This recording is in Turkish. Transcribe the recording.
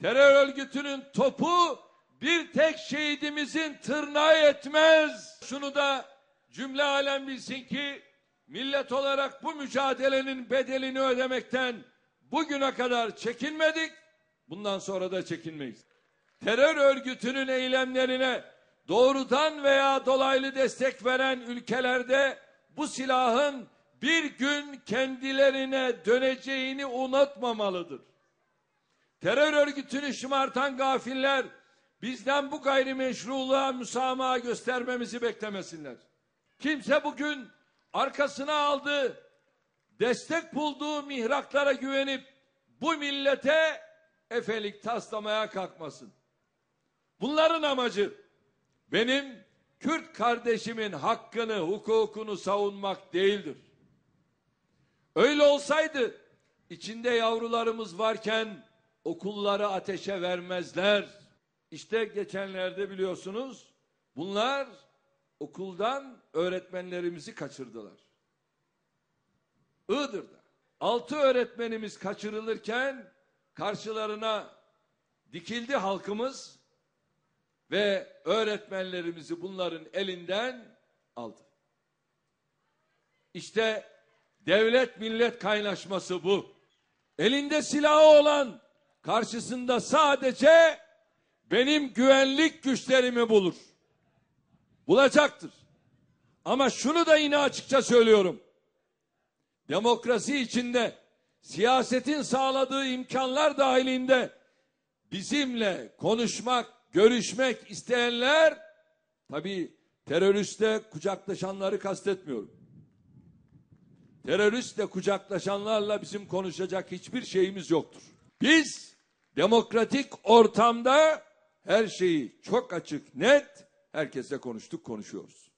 Terör örgütünün topu bir tek şehidimizin tırnağı etmez. Şunu da cümle alem bilsin ki millet olarak bu mücadelenin bedelini ödemekten bugüne kadar çekinmedik. Bundan sonra da çekinmeyiz. Terör örgütünün eylemlerine doğrudan veya dolaylı destek veren ülkelerde bu silahın bir gün kendilerine döneceğini unutmamalıdır terör örgütünü şımartan gafiller bizden bu gayrimeşruluğa müsamaha göstermemizi beklemesinler. Kimse bugün arkasına aldığı, destek bulduğu mihraklara güvenip bu millete efelik taslamaya kalkmasın. Bunların amacı benim Kürt kardeşimin hakkını, hukukunu savunmak değildir. Öyle olsaydı içinde yavrularımız varken okulları ateşe vermezler. İşte geçenlerde biliyorsunuz bunlar okuldan öğretmenlerimizi kaçırdılar. Iğdır'da altı öğretmenimiz kaçırılırken karşılarına dikildi halkımız ve öğretmenlerimizi bunların elinden aldı. İşte devlet millet kaynaşması bu. Elinde silahı olan karşısında sadece benim güvenlik güçlerimi bulur. Bulacaktır. Ama şunu da yine açıkça söylüyorum. Demokrasi içinde siyasetin sağladığı imkanlar dahilinde bizimle konuşmak, görüşmek isteyenler tabii teröristle kucaklaşanları kastetmiyorum. Teröristle kucaklaşanlarla bizim konuşacak hiçbir şeyimiz yoktur. Biz Demokratik ortamda her şeyi çok açık, net herkese konuştuk, konuşuyoruz.